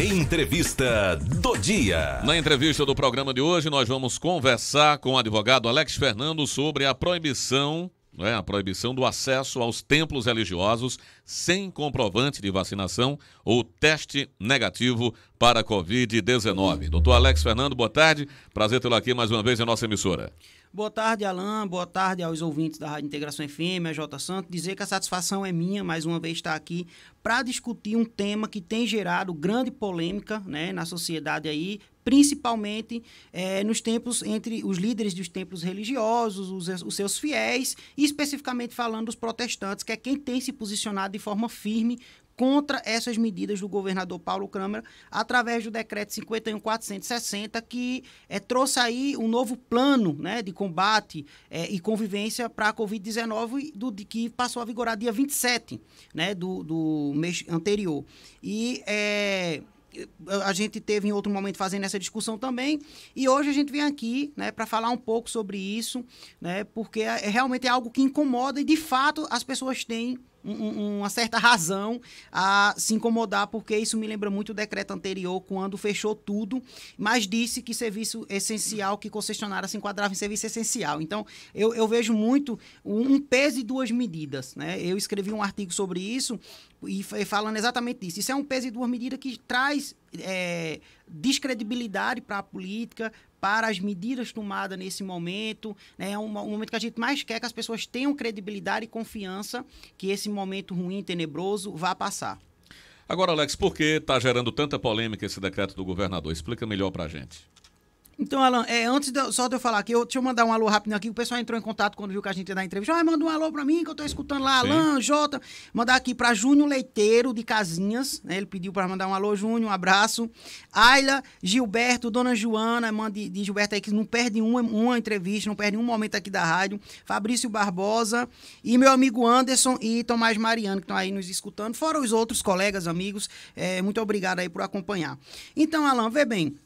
Entrevista do dia. Na entrevista do programa de hoje, nós vamos conversar com o advogado Alex Fernando sobre a proibição, né, a proibição do acesso aos templos religiosos sem comprovante de vacinação ou teste negativo para Covid-19. Doutor Alex Fernando, boa tarde. Prazer tê-lo aqui mais uma vez em nossa emissora. Boa tarde, Alain. Boa tarde aos ouvintes da Rádio Integração FM, a J Santo. Dizer que a satisfação é minha, mais uma vez, estar aqui para discutir um tema que tem gerado grande polêmica né, na sociedade aí, principalmente é, nos tempos entre os líderes dos templos religiosos, os, os, seus fiéis, e especificamente falando dos protestantes, que é quem tem se posicionado de forma firme contra essas medidas do governador Paulo Câmara através do decreto 51460 que é, trouxe aí um novo plano né, de combate é, e convivência para a Covid-19 do que passou a vigorar dia 27 né, do, do mês anterior e é, a gente teve em outro momento fazendo essa discussão também e hoje a gente vem aqui né, para falar um pouco sobre isso né, porque é, é realmente é algo que incomoda e de fato as pessoas têm um, uma certa razão a se incomodar, porque isso me lembra muito o decreto anterior, quando fechou tudo, mas disse que serviço essencial, que concessionária se enquadrava em serviço essencial. Então, eu, eu vejo muito um peso e duas medidas. Né? Eu escrevi um artigo sobre isso, e falando exatamente isso. Isso é um peso e duas medidas que traz é, descredibilidade para a política, para as medidas tomadas nesse momento. Né? É um, momento que a gente mais quer que as pessoas tenham credibilidade e confiança que esse momento ruim, tenebroso, vá passar. Agora, Alex, por que está gerando tanta polêmica esse decreto do governador? Explica melhor para a gente. Então, Alan, é, antes de, só de eu falar aqui, eu, deixa eu mandar um alô rapidinho aqui. O pessoal entrou em contato quando viu que a gente ia dar entrevista. Ah, manda um alô pra mim, que eu tô escutando lá, Sim. Alan, Jota. Mandar aqui pra Júnior Leiteiro, de Casinhas. Né? Ele pediu pra mandar um alô, Júnior, um abraço. Ayla, Gilberto, Dona Joana, Manda de, de Gilberto aí, que não perde uma, uma entrevista, não perde um momento aqui da rádio. Fabrício Barbosa e meu amigo Anderson e Tomás Mariano, que estão aí nos escutando. Fora os outros colegas, amigos. É, muito obrigado aí por acompanhar. Então, Alan, vê bem.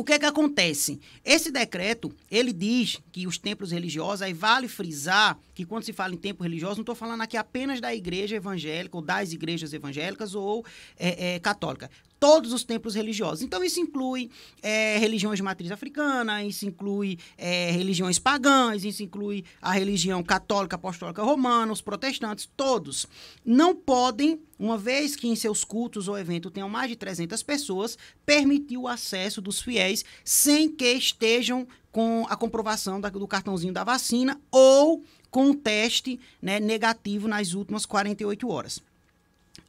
O que é que acontece? Esse decreto, ele diz que os templos religiosos, aí vale frisar que quando se fala em templo religioso, não estou falando aqui apenas da igreja evangélica ou das igrejas evangélicas ou é, é, católica todos os templos religiosos. Então, isso inclui é, religiões de matriz africana, isso inclui é, religiões pagãs, isso inclui a religião católica, apostólica romana, os protestantes, todos. Não podem, uma vez que em seus cultos ou evento tenham mais de 300 pessoas, permitir o acesso dos fiéis sem que estejam com a comprovação da, do cartãozinho da vacina ou com o teste né, negativo nas últimas 48 horas.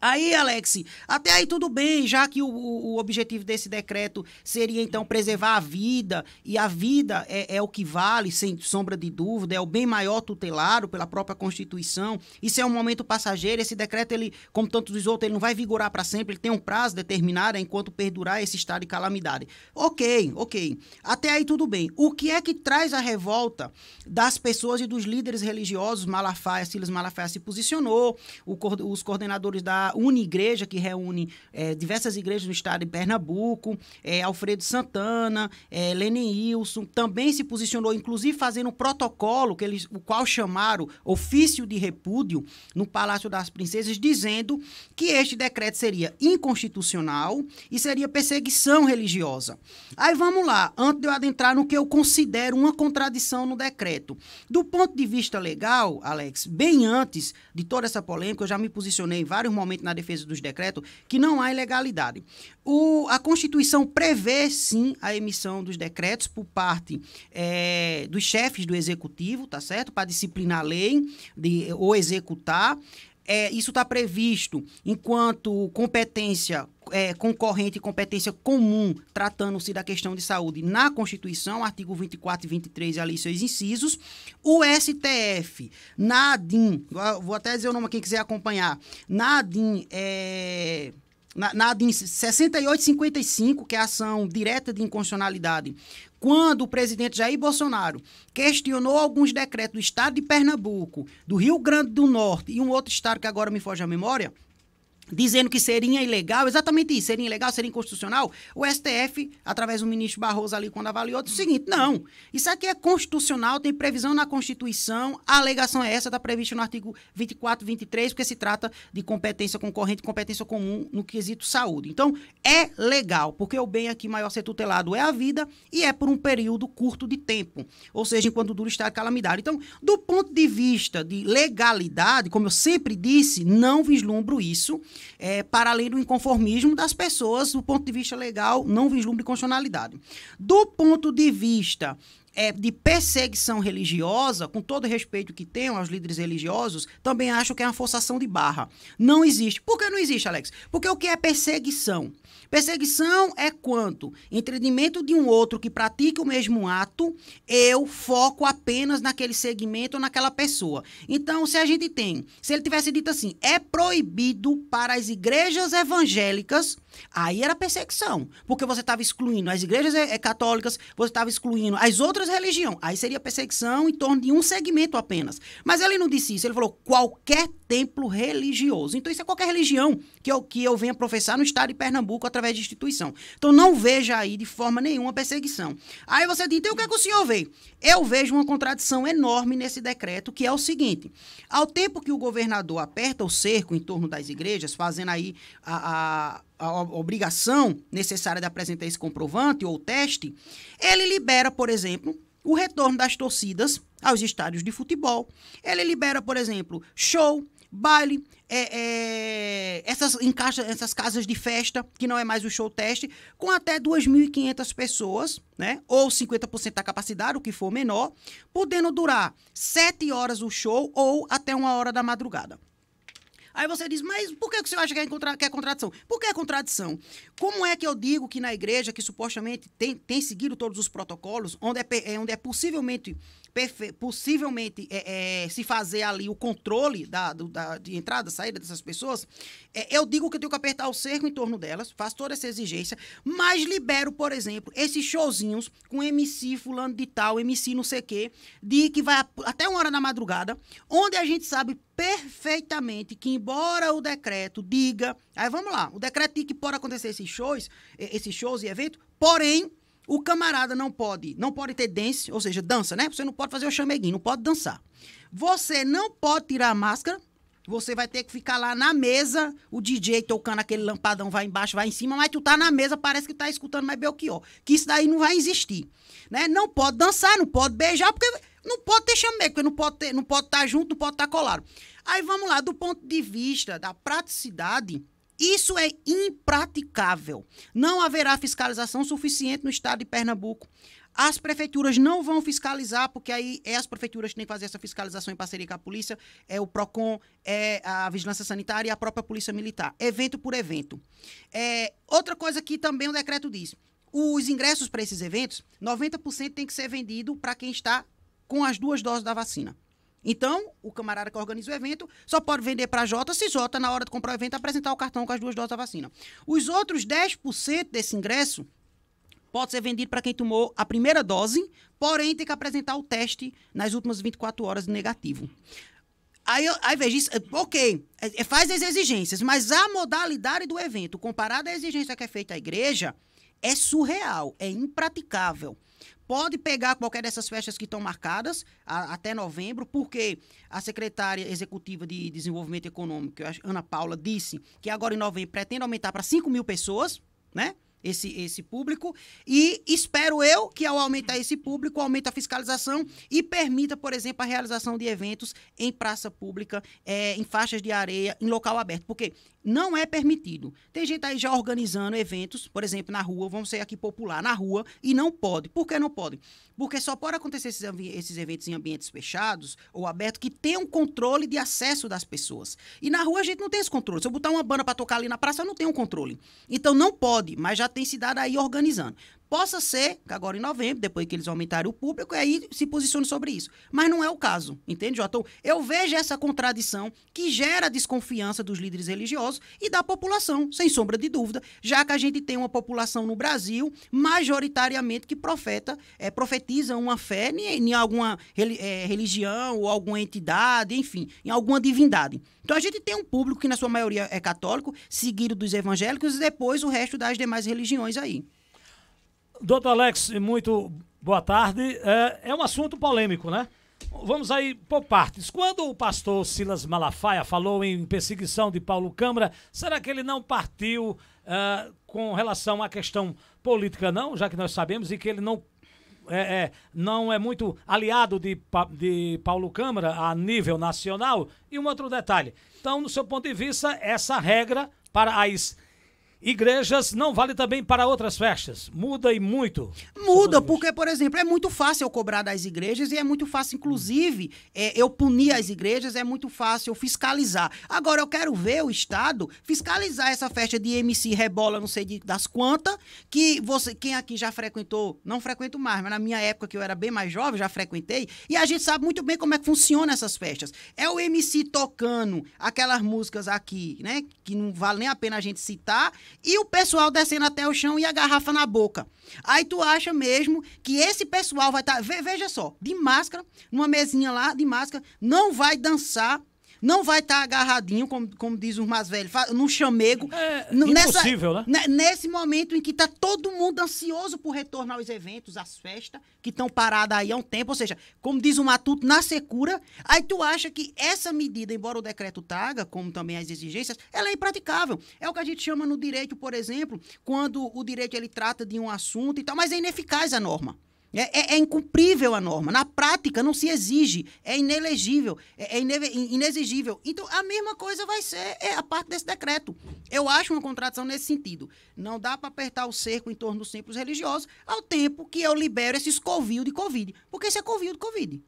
Aí, Alex, até aí tudo bem, já que o, o objetivo desse decreto seria então preservar a vida, e a vida é, é, o que vale, sem sombra de dúvida, é o bem maior tutelado pela própria Constituição. Isso é um momento passageiro. Esse decreto, ele, como tantos dos outros, ele não vai vigorar para sempre, ele tem um prazo determinado é enquanto perdurar esse estado de calamidade. Ok, ok. Até aí tudo bem. O que é que traz a revolta das pessoas e dos líderes religiosos? Malafaia, Silas Malafaia se posicionou, o, os coordenadores da da igreja que reúne é, diversas igrejas no estado de Pernambuco, é, Alfredo Santana, é, Lenin Wilson, também se posicionou, inclusive fazendo um protocolo, que eles, o qual chamaram ofício de repúdio no Palácio das Princesas, dizendo que este decreto seria inconstitucional e seria perseguição religiosa. Aí vamos lá, antes de eu adentrar no que eu considero uma contradição no decreto. Do ponto de vista legal, Alex, bem antes de toda essa polêmica, eu já me posicionei em vários momentos na defesa dos decretos, que não há ilegalidade. O, a Constituição prevê, sim, a emissão dos decretos por parte é, dos chefes do Executivo, tá certo? Para disciplinar a lei de, ou executar é, isso está previsto enquanto competência é, concorrente e competência comum, tratando-se da questão de saúde na Constituição, artigo 24 e 23 ali seus incisos. O STF, na ADIM, vou até dizer o nome quem quiser acompanhar, na ADIM, é, na, na ADIM 6855, que é a ação direta de inconstitucionalidade quando o presidente Jair Bolsonaro questionou alguns decretos do estado de Pernambuco, do Rio Grande do Norte e um outro estado que agora me foge à memória, dizendo que seria ilegal, exatamente isso, seria ilegal, seria inconstitucional, o STF, através do ministro Barroso ali, quando avaliou, disse o seguinte, não, isso aqui é constitucional, tem previsão na Constituição, a alegação é essa, está prevista no artigo 24, 23, porque se trata de competência concorrente, competência comum no quesito saúde. Então, é legal, porque o bem aqui maior a ser tutelado é a vida e é por um período curto de tempo, ou seja, enquanto dura estado a calamidade. Então, do ponto de vista de legalidade, como eu sempre disse, não vislumbro isso, é, para além do inconformismo das pessoas, do ponto de vista legal, não vislumbre constitucionalidade. Do ponto de vista é, de perseguição religiosa, com todo respeito que tenham aos líderes religiosos, também acho que é uma forçação de barra. Não existe. Por que não existe, Alex? Porque o que é perseguição? Perseguição é quanto? Entendimento de um outro que pratica o mesmo ato, eu foco apenas naquele segmento ou naquela pessoa. Então, se a gente tem, se ele tivesse dito assim, é proibido para as igrejas evangélicas Aí era perseguição, porque você estava excluindo as igrejas eh, eh, católicas, você estava excluindo as outras religiões. Aí seria perseguição em torno de um segmento apenas. Mas ele não disse isso, ele falou qualquer templo religioso. Então isso é qualquer religião que eu, que eu venha professar no estado de Pernambuco através de instituição. Então não veja aí de forma nenhuma perseguição. Aí você diz, então o que, é que o senhor vê? Eu vejo uma contradição enorme nesse decreto, que é o seguinte: ao tempo que o governador aperta o cerco em torno das igrejas, fazendo aí a, a a obrigação necessária de apresentar esse comprovante ou teste, ele libera, por exemplo, o retorno das torcidas aos estádios de futebol. Ele libera, por exemplo, show, baile, é, é, essas, encaixa, essas casas de festa, que não é mais o show teste, com até 2.500 pessoas, né? ou 50% da capacidade, o que for menor, podendo durar 7 horas o show ou até uma hora da madrugada. Aí você diz, mas por que você acha que é, contra que é contradição? Por que é contradição? Como é que eu digo que na igreja, que supostamente tem, tem seguido todos os protocolos, onde é, é onde é possivelmente possivelmente é, é, se fazer ali o controle da, do, da, de entrada, saída dessas pessoas, é, eu digo que eu tenho que apertar o cerco em torno delas, faço toda essa exigência, mas libero, por exemplo, esses showzinhos com MC fulano de tal, MC não sei o quê, de que vai até uma hora da madrugada, onde a gente sabe perfeitamente que, embora o decreto diga, aí vamos lá, o decreto diz que pode acontecer esses shows, esses shows e eventos, porém o camarada não pode, não pode ter dance, ou seja, dança, né? Você não pode fazer o chameguinho, não pode dançar. Você não pode tirar a máscara. Você vai ter que ficar lá na mesa, o DJ tocando aquele lampadão, vai embaixo, vai em cima, mas tu tá na mesa, parece que tá escutando mais Belchior. Que isso daí não vai existir, né? Não pode dançar, não pode beijar, porque não pode ter chamego, porque não pode ter, não pode estar tá junto, não pode estar tá colado. Aí vamos lá, do ponto de vista da praticidade, isso é impraticável. Não haverá fiscalização suficiente no estado de Pernambuco. As prefeituras não vão fiscalizar, porque aí é as prefeituras que têm que fazer essa fiscalização em parceria com a polícia, é o PROCON, é a Vigilância Sanitária e a própria Polícia Militar, evento por evento. É, outra coisa que também o decreto diz, os ingressos para esses eventos, 90% tem que ser vendido para quem está com as duas doses da vacina. Então, o camarada que organiza o evento só pode vender para J se J, na hora de comprar o evento, apresentar o cartão com as duas doses da vacina. Os outros 10% desse ingresso pode ser vendido para quem tomou a primeira dose, porém tem que apresentar o teste nas últimas 24 horas negativo. Aí, aí veja isso, ok, é, é, faz as exigências, mas a modalidade do evento, comparada à exigência que é feita à igreja, é surreal, é impraticável pode pegar qualquer dessas festas que estão marcadas a, até novembro, porque a secretária executiva de Desenvolvimento Econômico, Ana Paula, disse que agora em novembro pretende aumentar para 5 mil pessoas, né? Esse, esse público, e espero eu que ao aumentar esse público, aumente a fiscalização e permita, por exemplo, a realização de eventos em praça pública, é, em faixas de areia, em local aberto. Porque não é permitido. Tem gente aí já organizando eventos, por exemplo, na rua, vamos ser aqui popular, na rua, e não pode. Por que não pode? Porque só pode acontecer esses, esses eventos em ambientes fechados ou abertos que tenham um controle de acesso das pessoas. E na rua a gente não tem esse controle. Se eu botar uma banda para tocar ali na praça, eu não tenho um controle. Então não pode, mas já tem cidade aí organizando. Possa ser agora em novembro, depois que eles aumentarem o público, e aí se posicione sobre isso. Mas não é o caso, entende, Jotão? Eu vejo essa contradição que gera desconfiança dos líderes religiosos e da população, sem sombra de dúvida, já que a gente tem uma população no Brasil majoritariamente que profeta, é, profetiza uma fé em, em alguma é, religião ou alguma entidade, enfim, em alguma divindade. Então a gente tem um público que na sua maioria é católico, seguido dos evangélicos e depois o resto das demais religiões aí. Doutor Alex, muito boa tarde. É, é um assunto polêmico, né? Vamos aí por partes. Quando o pastor Silas Malafaia falou em perseguição de Paulo Câmara, será que ele não partiu uh, com relação à questão política, não? Já que nós sabemos e que ele não é, é, não é muito aliado de, de Paulo Câmara a nível nacional. E um outro detalhe. Então, no seu ponto de vista, essa regra para as Igrejas não vale também para outras festas. Muda e muito. Muda, porque, por exemplo, é muito fácil eu cobrar das igrejas e é muito fácil, inclusive, é, eu punir as igrejas, é muito fácil eu fiscalizar. Agora, eu quero ver o Estado fiscalizar essa festa de MC Rebola, não sei de, das quantas, que você, quem aqui já frequentou, não frequento mais, mas na minha época que eu era bem mais jovem, já frequentei, e a gente sabe muito bem como é que funciona essas festas. É o MC tocando aquelas músicas aqui, né? Que não vale nem a pena a gente citar e o pessoal descendo até o chão e a garrafa na boca. Aí tu acha mesmo que esse pessoal vai estar, tá, veja só, de máscara, numa mesinha lá de máscara, não vai dançar não vai estar tá agarradinho, como, como diz os mais velhos, no chamego. É nessa, impossível, né? Nesse momento em que está todo mundo ansioso por retornar aos eventos, às festas, que estão paradas aí há um tempo. Ou seja, como diz o Matuto, na secura. Aí tu acha que essa medida, embora o decreto traga, como também as exigências, ela é impraticável. É o que a gente chama no direito, por exemplo, quando o direito ele trata de um assunto e tal, mas é ineficaz a norma. É, é, é, incumprível a norma. Na prática, não se exige. É inelegível. É, é inexigível. Então, a mesma coisa vai ser é, a parte desse decreto. Eu acho uma contradição nesse sentido. Não dá para apertar o cerco em torno dos templos religiosos ao tempo que eu libero esse escovil de Covid. Porque esse é covil de Covid.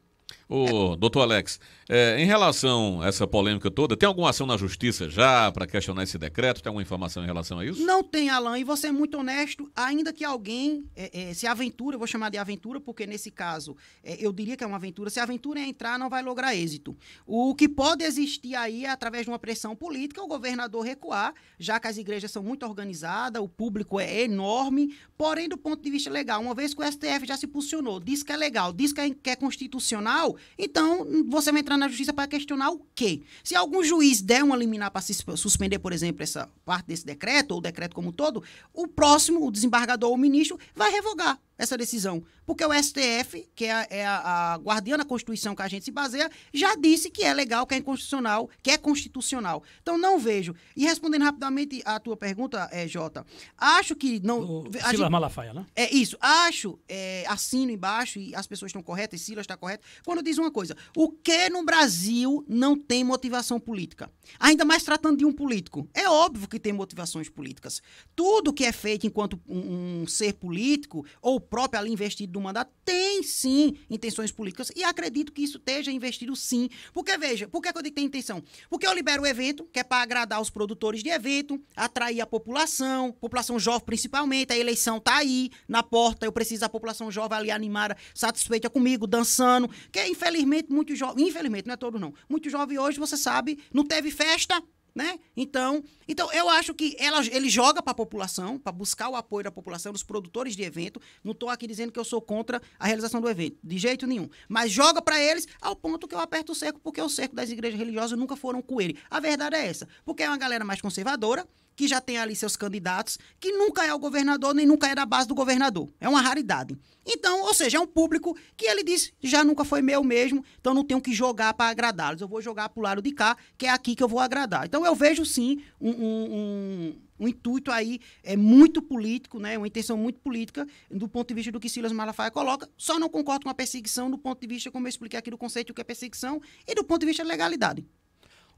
Ô, doutor Alex, é, em relação a essa polêmica toda, tem alguma ação na justiça já para questionar esse decreto? Tem alguma informação em relação a isso? Não tem, Alan, e você é muito honesto, ainda que alguém é, é, se aventura, eu vou chamar de aventura, porque nesse caso é, eu diria que é uma aventura, se a aventura é entrar, não vai lograr êxito. O que pode existir aí é, através de uma pressão política, o governador recuar, já que as igrejas são muito organizadas, o público é enorme, porém, do ponto de vista legal, uma vez que o STF já se posicionou, diz que é legal, diz que é, que é constitucional, então, você vai entrar na justiça para questionar o quê? Se algum juiz der uma liminar para suspender, por exemplo, essa parte desse decreto, ou o decreto como um todo, o próximo, o desembargador ou o ministro, vai revogar essa decisão? Porque o STF, que é a, é a, a guardiã da Constituição que a gente se baseia, já disse que é legal, que é inconstitucional, que é constitucional. Então não vejo. E respondendo rapidamente à tua pergunta, é, Jota, acho que não. O Silas gente, Malafaia, né? É isso. Acho, é, assino embaixo, e as pessoas estão corretas, e Silas está correto, quando diz uma coisa: o que no Brasil não tem motivação política? Ainda mais tratando de um político. É óbvio que tem motivações políticas. Tudo que é feito enquanto um, um ser político ou próprio ali investido do mandato tem sim intenções políticas e acredito que isso esteja investido sim. Porque veja, por que eu digo que tem intenção? Porque eu libero o evento, que é para agradar os produtores de evento, atrair a população, população jovem principalmente, a eleição tá aí na porta, eu preciso da população jovem ali animada, satisfeita comigo, dançando, que infelizmente muitos jovens, infelizmente não é todo não, muitos jovens hoje, você sabe, não teve festa, né? Então, então eu acho que ela, ele joga para a população, para buscar o apoio da população, dos produtores de evento. Não estou aqui dizendo que eu sou contra a realização do evento, de jeito nenhum. Mas joga para eles ao ponto que eu aperto o cerco, porque o cerco das igrejas religiosas nunca foram com ele. A verdade é essa, porque é uma galera mais conservadora, que já tem ali seus candidatos, que nunca é o governador nem nunca é da base do governador. É uma raridade. Então, ou seja, é um público que ele diz já nunca foi meu mesmo, então não tenho que jogar para agradá-los. Eu vou jogar para o lado de cá, que é aqui que eu vou agradar. Então, eu vejo sim um, um, um, um intuito aí é muito político, né? uma intenção muito política do ponto de vista do que Silas Malafaia coloca. Só não concordo com a perseguição do ponto de vista, como eu expliquei aqui, do conceito do que é perseguição e do ponto de vista da legalidade.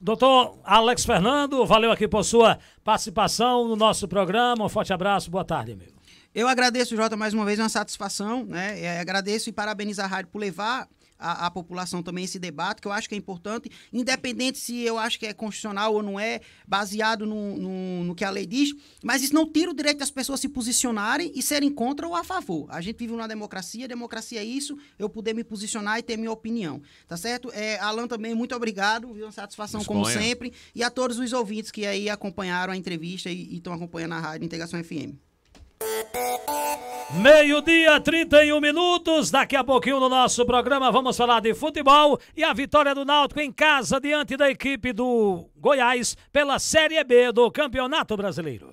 Doutor Alex Fernando, valeu aqui por sua participação no nosso programa. Um forte abraço, boa tarde, amigo. Eu agradeço, Jota, mais uma vez, uma satisfação, né? Eu é, agradeço e parabenizo a rádio por levar a, a, população também esse debate, que eu acho que é importante, independente se eu acho que é constitucional ou não é, baseado no, no, no que a lei diz, mas isso não tira o direito das pessoas se posicionarem e serem contra ou a favor. A gente vive numa democracia, democracia é isso, eu poder me posicionar e ter minha opinião. Tá certo? É, Alan também, muito obrigado, viu? Uma satisfação como sempre. E a todos os ouvintes que aí acompanharam a entrevista e estão acompanhando a Rádio Integração FM. Meio-dia, 31 minutos. Daqui a pouquinho no nosso programa vamos falar de futebol e a vitória do Náutico em casa diante da equipe do Goiás pela Série B do Campeonato Brasileiro.